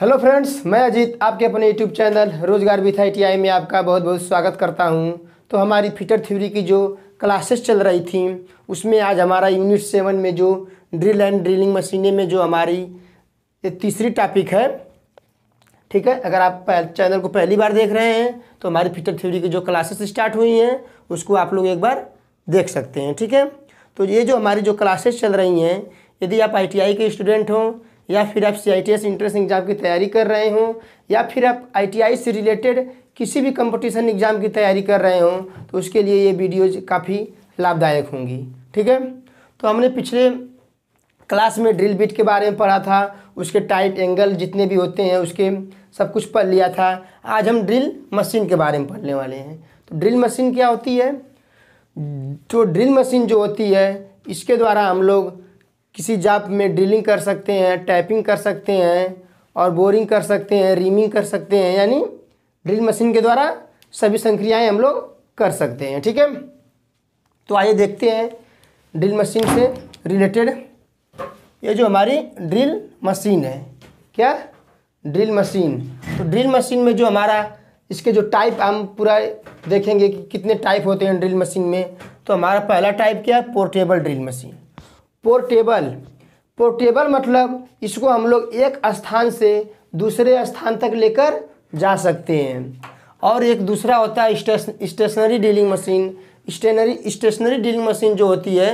hello friends मैं अजीत आपके अपने YouTube channel Rozgar with I में आपका बहुत बहुत स्वागत करता हूं तो हमारी फिटर थ्योरी की जो क्लासेस चल रही थी उसमें आज हमारा यूनिट सेवन में जो ड्रिल एंड ड्रिलिंग मशीनें में जो हमारी तीसरी टॉपिक है ठीक है अगर आप चैनल को पहली बार देख रहे हैं तो हमारी फिटर थ्योरी की जो क्लासेस स्टार्ट हुई हैं उसको आप लोग एक बार देख सकते हैं ठीक है तो ये जो हमारी जो क्लासेस चल रही हैं यदि आप आई के स्टूडेंट हों या फिर आप सी आई एंट्रेंस एग्ज़ाम की तैयारी कर रहे हों या फिर आप आई से रिलेटेड किसी भी कंपटीशन एग्ज़ाम की तैयारी कर रहे हों तो उसके लिए ये वीडियोज काफ़ी लाभदायक होंगी ठीक है तो हमने पिछले क्लास में ड्रिल बिट के बारे में पढ़ा था उसके टाइट एंगल जितने भी होते हैं उसके सब कुछ पढ़ लिया था आज हम ड्रिल मशीन के बारे में पढ़ने वाले हैं तो ड्रिल मशीन क्या होती है तो ड्रिल मशीन जो होती है इसके द्वारा हम लोग किसी जाप में ड्रिलिंग कर सकते हैं टैपिंग कर सकते हैं और बोरिंग कर सकते हैं रीमिंग कर सकते हैं यानी ड्रिल मशीन के द्वारा सभी संक्रियाएँ हम लोग कर सकते हैं ठीक है तो आइए देखते हैं ड्रिल मशीन से रिलेटेड ये जो हमारी ड्रिल मशीन है क्या ड्रिल मशीन तो ड्रिल मशीन में जो हमारा इसके जो टाइप हम पूरा देखेंगे कि कितने टाइप होते हैं ड्रिल मशीन में तो हमारा पहला टाइप क्या है portable drill machine portable portable मतलब इसको हम लोग एक स्थान से दूसरे स्थान तक लेकर जा सकते हैं और एक दूसरा होता है stationary drilling machine stationary stationary drilling machine जो होती है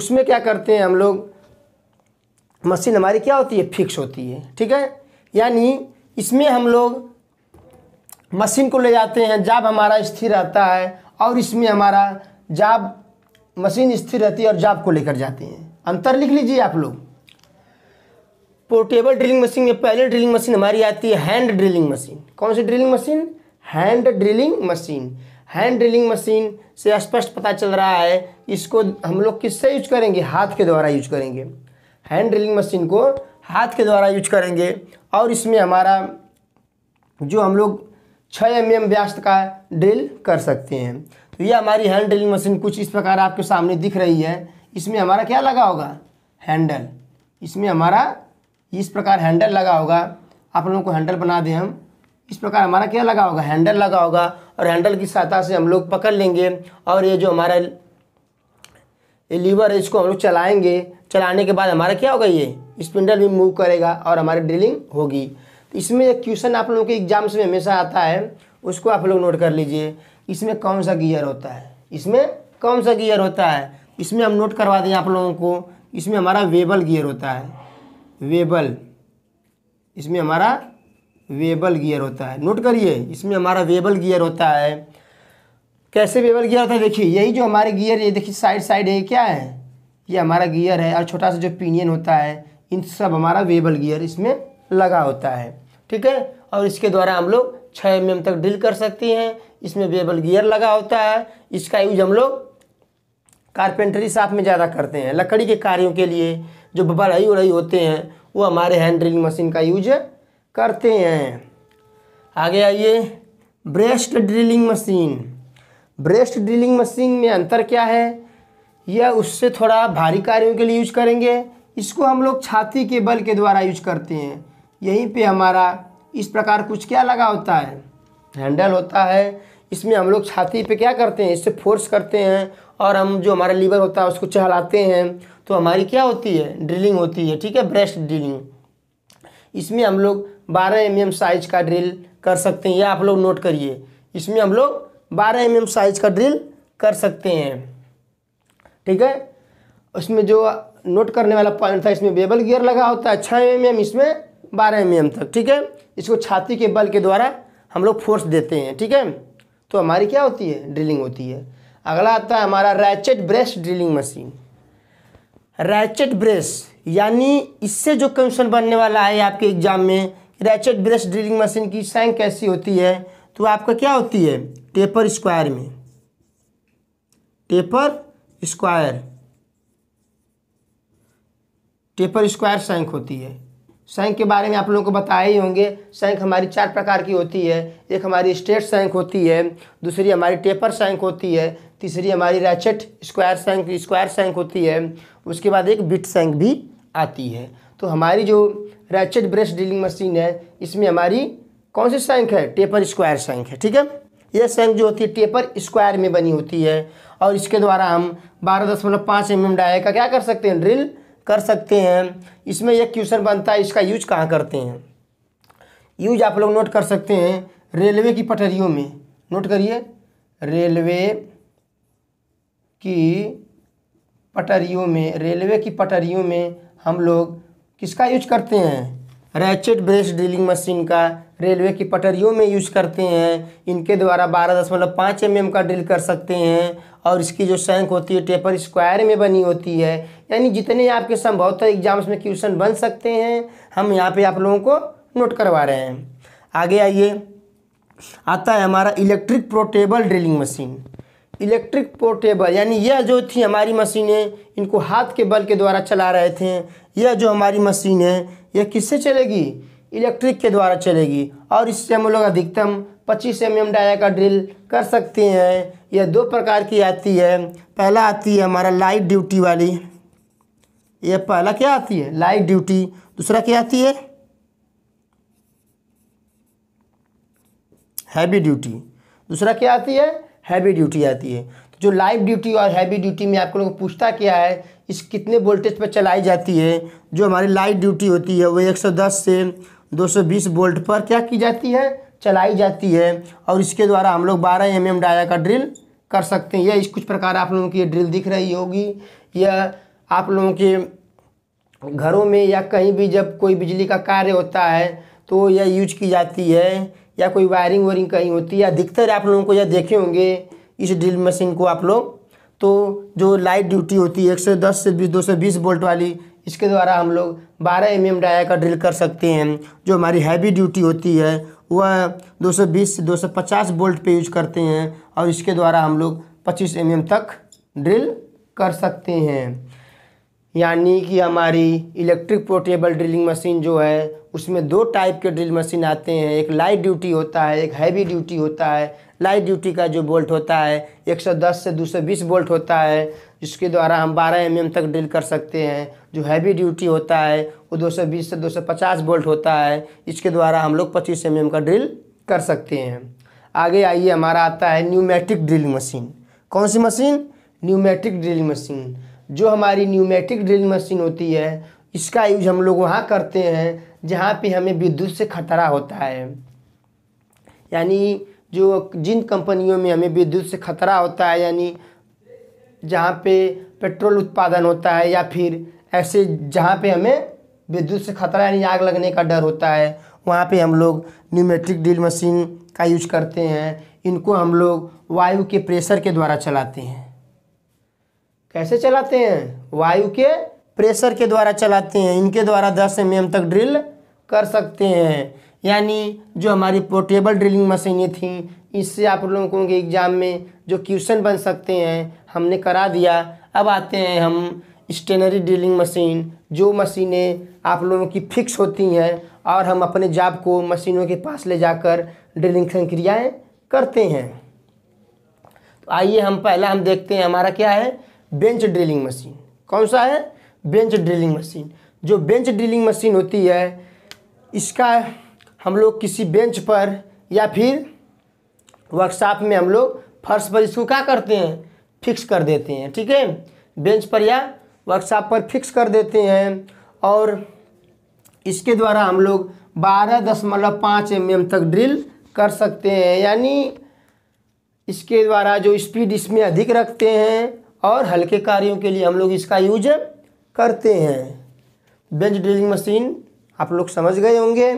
उसमें क्या करते हैं हम लोग मशीन हमारी क्या होती है फिक्स होती है ठीक है यानी इसमें हम लोग मशीन को ले जाते हैं जाब हमारा स्थिर रहता है और इसमें हमारा जाब मशीन स्थिर रहती है और जॉब को लेकर जाती हैं अंतर लिख लीजिए आप लोग पोर्टेबल ड्रिलिंग मशीन में पहले ड्रिलिंग मशीन हमारी आती है हैंड ड्रिलिंग मशीन कौन सी drilling machine hand drilling machine hand drilling machine से स्पष्ट पता चल रहा है इसको हम लोग किससे यूज करेंगे हाथ के द्वारा यूज करेंगे हैंड ड्रिलिंग मशीन को हाथ के द्वारा यूज करेंगे और इसमें हमारा जो हम लोग छः एम एम व्यास्त का ड्रिल कर सकते हैं तो ये हमारी हैंड ड्रिलिंग मशीन कुछ इस प्रकार आपके सामने दिख रही है इसमें हमारा क्या लगा होगा हैंडल इसमें हमारा इस प्रकार हैंडल लगा होगा आप लोगों को हैंडल बना दें हम इस प्रकार हमारा क्या लगा होगा हैंडल लगा होगा और हैंडल की सहायता से हम लोग पकड़ लेंगे और ये जो हमारा ये लीवर है इसको हम लोग चलाएँगे चलाने के बाद हमारा क्या होगा ये स्पिंडल भी मूव करेगा और हमारी ड्रिलिंग होगी तो इसमें एक क्वेश्चन आप लोगों के एग्जाम्स में हमेशा आता है उसको आप लोग नोट कर लीजिए इसमें कौन सा गियर होता है इसमें कौन सा गियर होता है इसमें हम नोट करवा दें आप लोगों को इसमें हमारा वेबल गियर होता है वेबल इसमें हमारा वेबल गियर होता है नोट करिए इसमें हमारा वेबल गियर होता है कैसे वेबल गियर होता है देखिए यही जो हमारे गियर ये देखिए साइड साइड है क्या है ये हमारा गियर है और छोटा सा जो पिनियन होता है इन सब हमारा वेबल गियर इसमें लगा होता है ठीक है और इसके द्वारा हम लोग छः एम तक डील कर सकते हैं इसमें बेबल गियर लगा होता है इसका यूज हम लोग कारपेंटरी साफ में ज़्यादा करते हैं लकड़ी के कार्यों के लिए जो बबराई उड़ई होते हैं वो हमारे हैंड ड्रिलिंग मशीन का यूज करते हैं आगे आइए breast drilling machine breast drilling machine में अंतर क्या है यह उससे थोड़ा भारी कार्यों के लिए यूज करेंगे इसको हम लोग छाती के बल के द्वारा यूज करते हैं यहीं पे हमारा इस प्रकार कुछ क्या लगा होता है हैंडल होता है इसमें हम लोग छाती पे क्या करते हैं इससे फोर्स करते हैं और हम जो हमारा लीवर होता है उसको चहलाते हैं तो हमारी क्या होती है ड्रिलिंग होती है ठीक है ब्रेस्ट ड्रिलिंग इसमें हम लोग 12 एम mm साइज का ड्रिल कर सकते हैं या आप लोग नोट करिए इसमें हम लोग 12 एम mm साइज का ड्रिल कर सकते हैं ठीक है उसमें जो नोट करने वाला पॉइंट था इसमें बेबल गियर लगा होता है छः एम एम इसमें बारह एम एम तक ठीक है इसको छाती के बल के द्वारा हम लोग फोर्स देते हैं ठीक है तो हमारी क्या होती है ड्रिलिंग होती है अगला आता है हमारा ratchet brace drilling machine ratchet brace यानी इससे जो क्वेश्चन बनने वाला है आपके एग्जाम में रैचेट ब्रेस ड्रिलिंग मशीन की सैंग कैसी होती है तो आपका क्या होती है टेपर स्क्वायर में taper square taper square shank होती है शंख के बारे में आप लोगों को बताए ही होंगे शंख हमारी चार प्रकार की होती है एक हमारी स्ट्रेट शंख होती है दूसरी हमारी टेपर शंख होती है तीसरी हमारी रैचेट स्क्वायर शंख स्क्वायर शंख होती है उसके बाद एक बिट शंख भी आती है तो हमारी जो रैचेट ब्रश ड्रिलिंग मशीन है इसमें हमारी कौन सी शंख है टेपर स्क्वायर शंख है ठीक है यह शंख जो होती है टेपर स्क्वायर में बनी होती है और इसके द्वारा हम बारह दशमलव पाँच एम एम डाय का क्या कर सकते हैं ड्रिल कर सकते हैं इसमें एक क्वेश्चन बनता है इसका यूज कहाँ करते हैं यूज आप लोग नोट कर सकते हैं रेलवे की पटरियों में नोट करिए रेलवे की पटरियों में रेलवे की पटरियों में हम लोग किसका यूज करते हैं रैचेट ब्रेस ड्रिलिंग मशीन का रेलवे की पटरियों में यूज करते हैं इनके द्वारा बारह दशमलव पाँच एम का ड्रिल कर सकते हैं और इसकी जो सैंक होती है टेपर स्क्वायर में बनी होती है यानी जितने आपके संभवतः एग्जाम्स में क्वेश्चन बन सकते हैं हम यहाँ पे आप लोगों को नोट करवा रहे हैं आगे आइए आता है हमारा electric portable drilling machine electric portable यानी यह जो थी हमारी मशीनें इनको हाथ के बल के द्वारा चला रहे थे यह जो हमारी मशीन है यह किससे चलेगी इलेक्ट्रिक के द्वारा चलेगी और इससे हम लोग अधिकतम 25 एम एम डाया का ड्रिल कर सकते हैं यह दो प्रकार की आती है पहला आती है हमारा लाइट ड्यूटी वाली यह पहला क्या आती है लाइट ड्यूटी दूसरा क्या आती है हैवी ड्यूटी दूसरा क्या आती है हैवी ड्यूटी आती है जो लाइव ड्यूटी और हैवी ड्यूटी में आप लोगों को पूछता क्या है इस कितने वोल्टेज पर चलाई जाती है जो हमारी लाइव ड्यूटी होती है वो 110 से 220 वोल्ट पर क्या की जाती है चलाई जाती है और इसके द्वारा हम लोग बारह एम एम डाया का ड्रिल कर सकते हैं यह इस कुछ प्रकार आप लोगों की ये ड्रिल दिख रही होगी यह आप लोगों के घरों में या कहीं भी जब कोई बिजली का कार्य होता है तो यह यूज की जाती है या कोई वायरिंग वायरिंग कहीं होती है अधिकतर आप लोगों को यह देखे होंगे इस ड्रिल मशीन को आप लोग तो जो लाइट ड्यूटी होती है एक सौ दस से बीस दो सौ बीस वोल्ट वाली इसके द्वारा हम लोग बारह एम एम डाया का ड्रिल कर सकते हैं जो हमारी हैवी ड्यूटी होती है वह 220 से 250 वोल्ट पे यूज करते हैं और इसके द्वारा हम लोग 25 एम तक ड्रिल कर सकते हैं यानी कि हमारी इलेक्ट्रिक पोर्टेबल ड्रिलिंग मशीन जो है उसमें दो टाइप के ड्रिल मशीन आते हैं एक लाइट ड्यूटी होता है एक हैवी ड्यूटी होता है लाइट ड्यूटी का जो बोल्ट होता है 110 से 220 बोल्ट होता है जिसके द्वारा हम 12 एम mm तक ड्रिल कर सकते हैं जो हैवी ड्यूटी होता है वो 220 से 250 बोल्ट होता है इसके द्वारा हम लोग 25 एम mm का ड्रिल कर सकते हैं आगे आइए हमारा आता है न्यूमेटिक ड्रिल मशीन कौन सी मशीन न्यूमेटिक ड्रिल मशीन जो हमारी न्यूमेटिक ड्रिल मशीन होती है इसका यूज हम लोग वहाँ करते हैं जहाँ पे हमें विद्युत से खतरा होता है यानी जो जिन कंपनियों में हमें विद्युत से खतरा होता है यानी जहाँ पे पेट्रोल उत्पादन होता है या फिर ऐसे जहाँ पे हमें विद्युत से खतरा यानी आग लगने का डर होता है वहाँ पे हम लोग न्यूमेट्रिक ड्रिल मशीन का यूज करते हैं इनको हम लोग वायु के प्रेशर के द्वारा चलाते हैं कैसे चलाते हैं वायु के प्रेशर के द्वारा चलाते हैं इनके द्वारा दस एम तक ड्रिल कर सकते हैं यानी जो हमारी पोर्टेबल ड्रिलिंग मशीनें थी इससे आप लोगों के एग्ज़ाम में जो क्वेश्चन बन सकते हैं हमने करा दिया अब आते हैं हम स्टेनरी ड्रिलिंग मशीन जो मशीनें आप लोगों की फिक्स होती हैं और हम अपने जाप को मशीनों के पास ले जाकर ड्रिलिंग संक्रियाएँ करते हैं तो आइए हम पहला हम देखते हैं हमारा क्या है बेंच ड्रिलिंग मशीन कौन सा है बेंच ड्रिलिंग मशीन जो बेंच ड्रिलिंग मशीन होती है इसका हम लोग किसी बेंच पर या फिर वर्कशॉप में हम लोग फर्श पर इसको क्या करते हैं फिक्स कर देते हैं ठीक है बेंच पर या वर्कशॉप पर फिक्स कर देते हैं और इसके द्वारा हम लोग बारह दशमलव पाँच एम तक ड्रिल कर सकते हैं यानी इसके द्वारा जो स्पीड इसमें अधिक रखते हैं और हल्के कार्यों के लिए हम लोग इसका यूज करते हैं बेंच ड्रिलिंग मशीन आप लोग समझ गए होंगे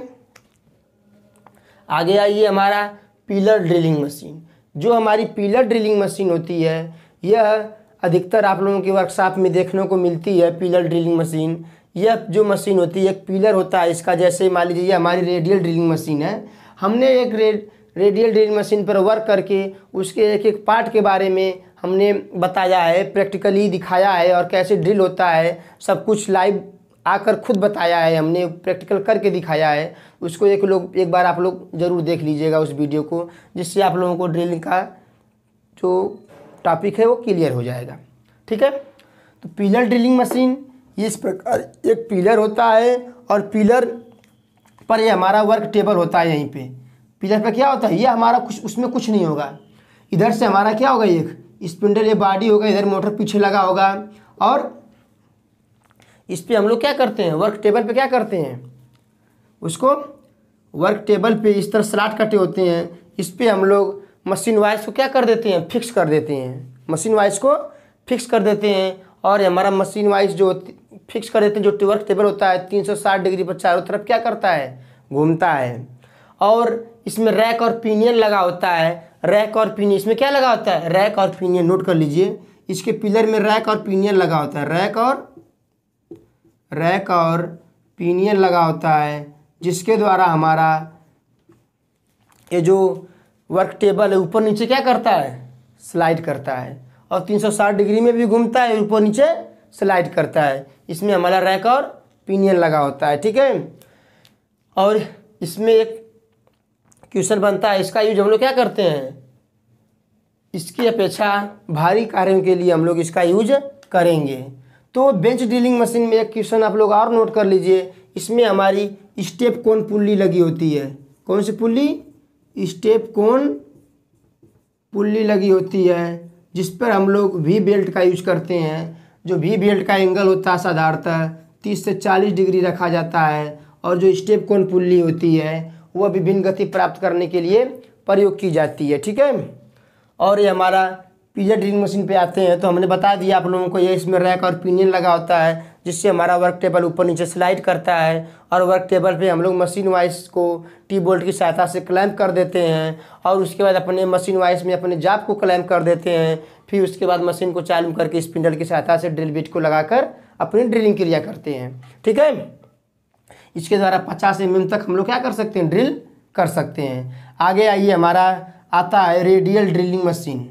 आगे आइए हमारा पिलर ड्रिलिंग मशीन जो हमारी पिलर ड्रिलिंग मशीन होती है यह अधिकतर आप लोगों की वर्कशॉप में देखने को मिलती है पिलर ड्रिलिंग मशीन यह जो मशीन होती है एक पिलर होता है इसका जैसे मान लीजिए हमारी रेडियल ड्रिलिंग मशीन है हमने एक रेड रेडियल ड्रिलिंग मशीन पर वर्क करके उसके एक एक पार्ट के बारे में हमने बताया है प्रैक्टिकली दिखाया है और कैसे ड्रिल होता है सब कुछ लाइव आकर खुद बताया है हमने प्रैक्टिकल करके दिखाया है उसको एक लोग एक बार आप लोग ज़रूर देख लीजिएगा उस वीडियो को जिससे आप लोगों को ड्रिलिंग का जो टॉपिक है वो क्लियर हो जाएगा ठीक है तो पिलर ड्रिलिंग मशीन इस प्रकार एक पिलर होता है और पिलर पर ये हमारा वर्क टेबल होता है यहीं पे पिलर पर क्या होता है ये हमारा कुछ उसमें कुछ नहीं होगा इधर से हमारा क्या होगा एक स्पिंडल ये बॉडी होगा इधर मोटर पीछे लगा होगा और इस पर हम लोग क्या करते हैं वर्क टेबल पे क्या करते हैं उसको वर्क टेबल पे इस तरह स्लाट कटे होते हैं इस पर हम लोग मशीन वाइज को क्या कर देते हैं फिक्स कर देते हैं मशीन वाइज को फिक्स कर देते हैं और हमारा मशीन वाइज जो फिक्स कर देते हैं जो वर्क टेबल होता है 360 डिग्री पर चारों तरफ क्या करता है घूमता है और इसमें रैक और पिनियन लगा होता है रैक और पिनियन इसमें क्या लगा होता है रैक और पिनियन नोट कर लीजिए इसके पिलर में रैक और पिनियन लगा होता है रैक और रैक और पीनियन लगा होता है जिसके द्वारा हमारा ये जो वर्क टेबल है ऊपर नीचे क्या करता है स्लाइड करता है और 360 डिग्री में भी घूमता है ऊपर नीचे स्लाइड करता है इसमें हमारा रैक और पिनियन लगा होता है ठीक है और इसमें एक क्वेश्चन बनता है इसका यूज हम लोग क्या करते हैं इसकी अपेक्षा भारी कार्यों के लिए हम लोग इसका यूज करेंगे तो बेंच ड्रिलिंग मशीन में एक क्वेश्चन आप लोग और नोट कर लीजिए इसमें हमारी स्टेप कौन पुल्ली लगी होती है कौन सी पुल्ली स्टेप कौन पुल्ली लगी होती है जिस पर हम लोग वी बेल्ट का यूज करते हैं जो वी बेल्ट का एंगल होता है साधारणतः तीस से चालीस डिग्री रखा जाता है और जो स्टेप कौन पुल्ली होती है वह विभिन्न गति प्राप्त करने के लिए प्रयोग की जाती है ठीक है और ये हमारा पिज़्ज़ा ड्रिल मशीन पे आते हैं तो हमने बता दिया आप लोगों को ये इसमें रैक और पिनियन लगा होता है जिससे हमारा वर्क टेबल ऊपर नीचे स्लाइड करता है और वर्क टेबल पे हम लोग मशीन वाइस को टी बोल्ट की सहायता से क्लैम्प कर देते हैं और उसके बाद अपने मशीन वाइस में अपने जाप को क्लैम्प कर देते हैं फिर उसके बाद मशीन को चालू करके स्पिंडल की सहायता से ड्रिल बिट को लगाकर अपनी ड्रिलिंग क्रिया करते हैं ठीक है इसके द्वारा पचास एम तक हम लोग क्या कर सकते हैं ड्रिल कर सकते हैं आगे आइए हमारा आता है रेडियल ड्रिलिंग मशीन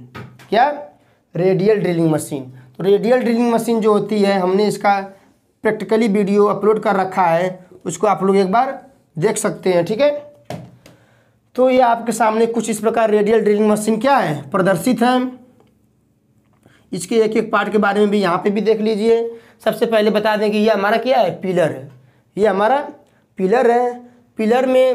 क्या रेडियल ड्रिलिंग मशीन तो रेडियल ड्रिलिंग मशीन जो होती है हमने इसका प्रैक्टिकली वीडियो अपलोड कर रखा है उसको आप लोग एक बार देख सकते हैं ठीक है तो ये आपके सामने कुछ इस प्रकार रेडियल ड्रिलिंग मशीन क्या है प्रदर्शित है इसके एक एक पार्ट के बारे में भी यहाँ पे भी देख लीजिए सबसे पहले बता दें कि ये हमारा क्या है पिलर है ये हमारा पिलर है पिलर में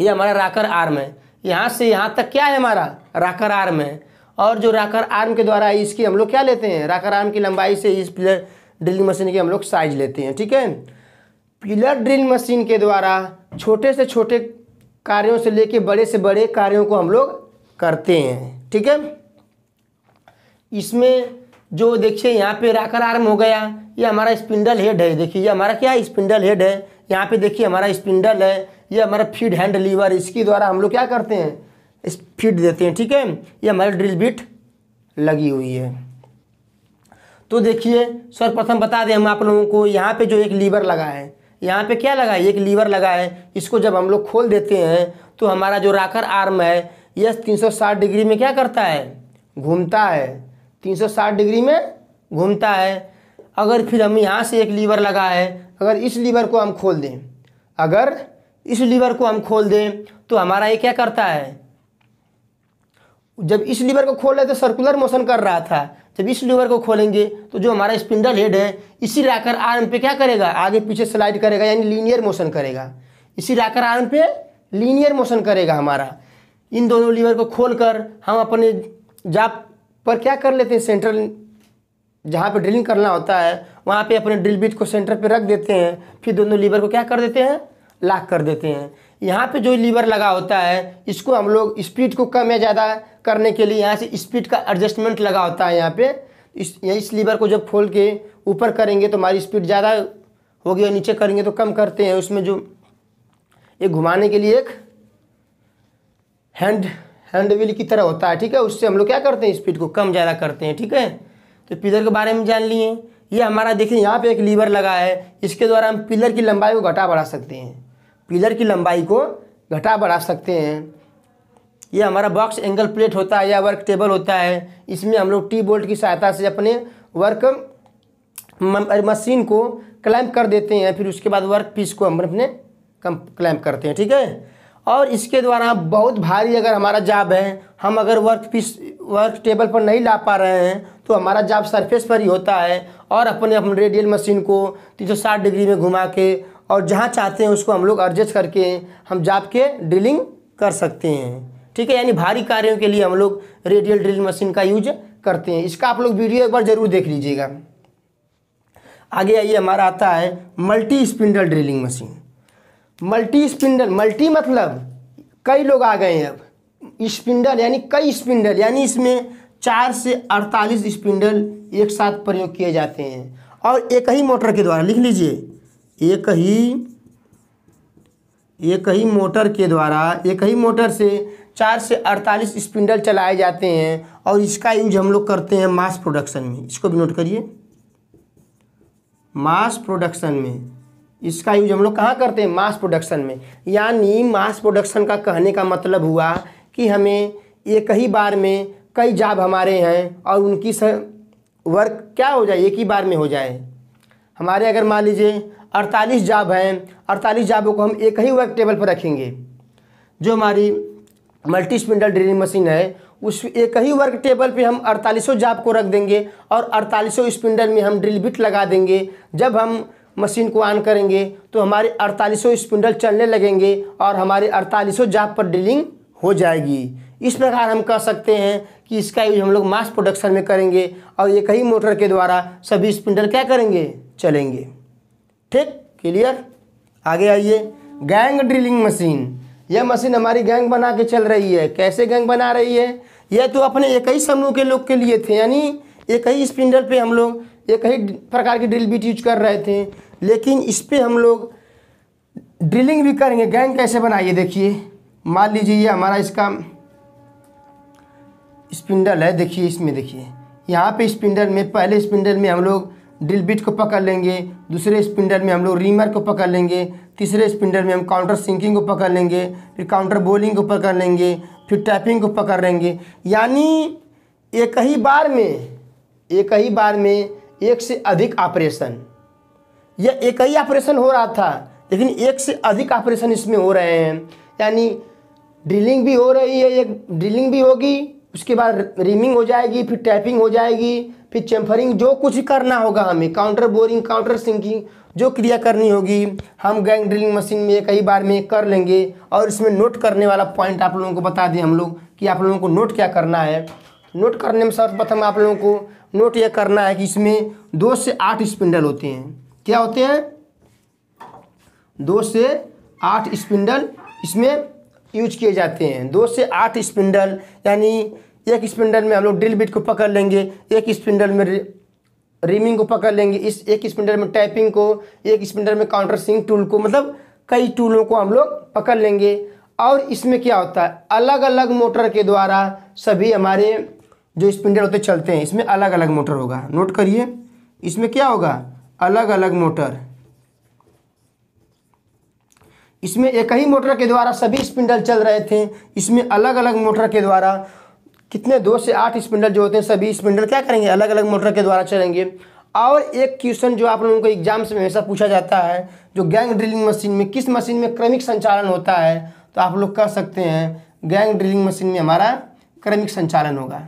ये हमारा राकर आर्म है यहाँ से यहाँ तक क्या है हमारा राकर आर्म है और जो राकर आर्म के द्वारा इसकी हम लोग क्या लेते हैं राकर आर्म की लंबाई से इस पिलर ड्रिलिंग मशीन की हम लोग साइज लेते हैं ठीक है पिलर ड्रिलिंग मशीन के द्वारा छोटे से छोटे कार्यों से लेके बड़े से बड़े कार्यों को हम लोग करते हैं ठीक है इसमें जो देखिए यहाँ पे राकर आर्म हो गया ये हमारा स्पिंडल हेड है देखिए ये हमारा क्या स्पिंडल हेड है यहाँ पे देखिए हमारा स्पिंडल है ये हमारा फीड हैंड लीवर इसके द्वारा हम लोग क्या करते हैं इस फीड देते हैं ठीक है ये हमारी ड्रिल बिट लगी हुई है तो देखिए सर्वप्रथम बता दें हम आप लोगों को यहाँ पे जो एक लीवर लगा है यहाँ पे क्या लगा है एक लीवर लगा है इसको जब हम लोग खोल देते हैं तो हमारा जो राकर आर्म है यह 360 डिग्री में क्या करता है घूमता है 360 डिग्री में घूमता है अगर फिर हम यहाँ से एक लीवर लगा है अगर इस लीवर को हम खोल दें अगर इस लीवर को हम खोल दें तो हमारा ये क्या करता है जब इस लीवर को खोल रहे तो सर्कुलर मोशन कर रहा था जब इस लीवर को खोलेंगे तो जो हमारा स्पिंडल हेड है इसी लाकर आर्म पे क्या करेगा आगे पीछे स्लाइड करेगा यानी लीनियर मोशन करेगा इसी लाकर आर्म पे लीनियर मोशन करेगा हमारा इन दोनों लीवर को खोल कर हम अपने जाप पर क्या कर लेते हैं सेंट्रल जहाँ पर ड्रिलिंग करना होता है वहाँ पर अपने ड्रिल बीट को सेंटर पर रख देते हैं फिर दोनों लीवर को क्या कर देते हैं लाख कर देते हैं यहाँ पे जो लीवर लगा होता है इसको हम लोग स्पीड को कम या ज़्यादा करने के लिए यहाँ से स्पीड का एडजस्टमेंट लगा होता है यहाँ पे इस इस लीवर को जब खोल के ऊपर करेंगे तो हमारी स्पीड ज़्यादा होगी और नीचे करेंगे तो कम करते हैं उसमें जो एक घुमाने के लिए एक हैंड हैंड व्हील की तरह होता है ठीक है उससे हम लोग क्या करते हैं स्पीड को कम ज़्यादा करते हैं ठीक है तो पिलर के बारे में जान लिए ये हमारा देखिए यहाँ पे एक लीवर लगा है इसके द्वारा हम पिलर की लंबाई को घटा बढ़ा सकते हैं पिलर की लंबाई को घटा बढ़ा सकते हैं ये हमारा बॉक्स एंगल प्लेट होता है या वर्क टेबल होता है इसमें हम लोग टी बोल्ट की सहायता से अपने वर्क मशीन को क्लैम्प कर देते हैं फिर उसके बाद वर्क पीस को हम अपने कम क्लैम्प करते हैं ठीक है और इसके द्वारा बहुत भारी अगर हमारा जाब है हम अगर वर्क पीस वर्क टेबल पर नहीं ला पा रहे हैं तो हमारा जाब सरफेस पर ही होता है और अपने अपने रेडियल मशीन को तीन सौ साठ डिग्री में घुमा के और जहाँ चाहते हैं उसको हम लोग एडजस्ट करके हम जाप के ड्रिलिंग कर सकते हैं ठीक है यानी भारी कार्यों के लिए हम लोग रेडियल ड्रिल मशीन का यूज करते हैं इसका आप लोग वीडियो एक बार ज़रूर देख लीजिएगा आगे आइए हमारा आता है multi spindle drilling machine multi spindle multi मतलब कई लोग आ गए हैं अब स्पिंडल यानी कई स्पिंडल यानी इसमें चार से अड़तालीस स्पिंडल एक साथ प्रयोग किए जाते हैं और एक ही मोटर के द्वारा लिख लीजिए एक ही एक ही मोटर के द्वारा एक ही मोटर से चार से अड़तालीस स्पिंडल चलाए जाते हैं और इसका यूज हम लोग करते हैं मास प्रोडक्शन में इसको भी नोट करिए मास प्रोडक्शन में इसका यूज हम लोग कहाँ करते हैं मास प्रोडक्शन में यानी मास प्रोडक्शन का कहने का मतलब हुआ कि हमें एक ही बार में कई जाब हमारे हैं और उनकी वर्क क्या हो जाए एक ही बार में हो जाए हमारे अगर मान लीजिए अड़तालीस जाब हैं अड़तालीस जाबों को हम एक ही वर्क टेबल पर रखेंगे जो हमारी मल्टी स्पिंडल ड्रिलिंग मशीन है उस एक ही वर्क टेबल पे हम अड़तालीसों जाब को रख देंगे और अड़तालीसों स्पिंडल में हम ड्रिल बिट लगा देंगे जब हम मशीन को ऑन करेंगे तो हमारे अड़तालीसों स्पिंडल चलने लगेंगे और हमारे अड़तालीसों जाब पर ड्रिलिंग हो जाएगी इस प्रकार हम कह सकते हैं कि इसका यूज हम लोग मास प्रोडक्शन में करेंगे और एक ही मोटर के द्वारा सभी स्पिंडल क्या करेंगे चलेंगे ठीक क्लियर आगे आइए गैंग ड्रिलिंग मशीन यह मशीन हमारी गैंग बना के चल रही है कैसे गैंग बना रही है यह तो अपने एक ही समूह के लोग के लिए थे यानी एक ही स्पिंडल पे हम लोग एक ही प्रकार की ड्रिल बीट यूज कर रहे थे लेकिन इस पर हम लोग ड्रिलिंग भी करेंगे गैंग कैसे बनाइए देखिए मान लीजिए हमारा इसका स्पिंडल है देखिए इसमें देखिए यहाँ पे स्पिंडल में पहले स्पिंडल में हम लोग ड्रिल बिट को पकड़ लेंगे दूसरे स्पिंडल में हम लोग रीमर को पकड़ लेंगे तीसरे स्पिंडल में हम काउंटर सिंकिंग को पकड़ लेंगे फिर काउंटर बोलिंग को पकड़ लेंगे फिर टैपिंग को पकड़ लेंगे यानी एक ही बार में एक ही बार में एक से अधिक ऑपरेशन यह एक ही ऑपरेशन हो रहा था लेकिन एक से अधिक ऑपरेशन इसमें हो रहे हैं यानी ड्रिलिंग भी हो रही है एक ड्रिलिंग भी होगी उसके बाद रिमिंग हो जाएगी फिर टैपिंग हो जाएगी फिर चैम्फरिंग जो कुछ करना होगा हमें काउंटर बोरिंग काउंटर सिंकिंग जो क्रिया करनी होगी हम गैंग ड्रिलिंग मशीन में कई बार में कर लेंगे और इसमें नोट करने वाला पॉइंट आप लोगों को बता दें हम लोग कि आप लोगों को नोट क्या करना है नोट करने में सर्वप्रथम आप लोगों को नोट यह करना है कि इसमें दो से आठ स्पिंडल होते हैं क्या होते हैं दो से आठ स्पिंडल इसमें यूज किए जाते हैं दो से आठ स्पिंडल यानी एक स्पिंडल में हम लोग ड्रिल बिट को पकड़ लेंगे एक स्पिंडल में रिमिंग को पकड़ लेंगे इस एक स्पिंडल में टाइपिंग को एक स्पिंडल में काउंटर सिंग टूल को मतलब कई टूलों को हम लोग पकड़ लेंगे और इसमें क्या होता है अलग अलग मोटर के द्वारा सभी हमारे जो स्पिंडल होते चलते हैं इसमें अलग अलग मोटर होगा नोट करिए इसमें क्या होगा अलग अलग मोटर इसमें एक ही मोटर के द्वारा सभी स्पिंडल चल रहे थे इसमें अलग अलग मोटर के द्वारा कितने दो से आठ स्पिंडल जो होते हैं सभी स्पिंडल क्या करेंगे अलग अलग मोटर के द्वारा चलेंगे और एक क्वेश्चन जो आप लोगों को एग्जाम में हमेशा पूछा जाता है जो गैंग ड्रिलिंग मशीन में किस मशीन में क्रमिक संचालन होता है तो आप लोग कह सकते हैं गैंग ड्रिलिंग मशीन में हमारा क्रमिक संचालन होगा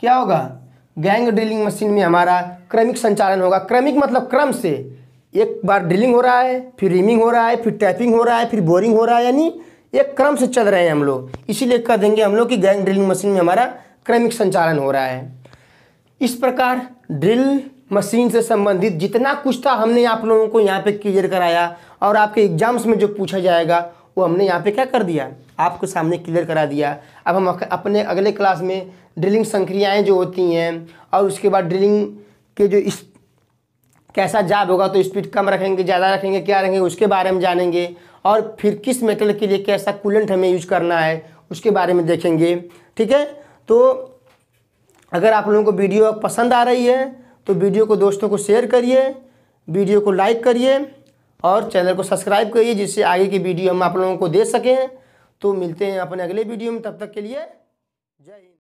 क्या होगा गैंग ड्रिलिंग मशीन में हमारा क्रमिक संचालन होगा क्रमिक मतलब क्रम से एक बार ड्रिलिंग हो रहा है फिर रिमिंग हो रहा है फिर टैपिंग हो रहा है फिर बोरिंग हो रहा है यानी एक क्रम से चल रहे हैं हम लोग इसीलिए कह देंगे हम लोग कि गैंग ड्रिलिंग मशीन में हमारा क्रमिक संचालन हो रहा है इस प्रकार ड्रिल मशीन से संबंधित जितना कुछ था हमने आप लोगों को यहाँ पे क्लियर कराया और आपके एग्जाम्स में जो पूछा जाएगा वो हमने यहाँ पे क्या कर दिया आपके सामने क्लियर करा दिया अब हम अपने अगले क्लास में ड्रिलिंग संक्रियाएँ जो होती हैं और उसके बाद ड्रिलिंग के जो इस कैसा जाब होगा तो स्पीड कम रखेंगे ज़्यादा रखेंगे क्या रखेंगे उसके बारे में जानेंगे और फिर किस मेटल के लिए कैसा कूलेंट हमें यूज करना है उसके बारे में देखेंगे ठीक है तो अगर आप लोगों को वीडियो पसंद आ रही है तो वीडियो को दोस्तों को शेयर करिए वीडियो को लाइक करिए और चैनल को सब्सक्राइब करिए जिससे आगे की वीडियो हम आप लोगों को दे सकें तो मिलते हैं अपने अगले वीडियो में तब तक के लिए जय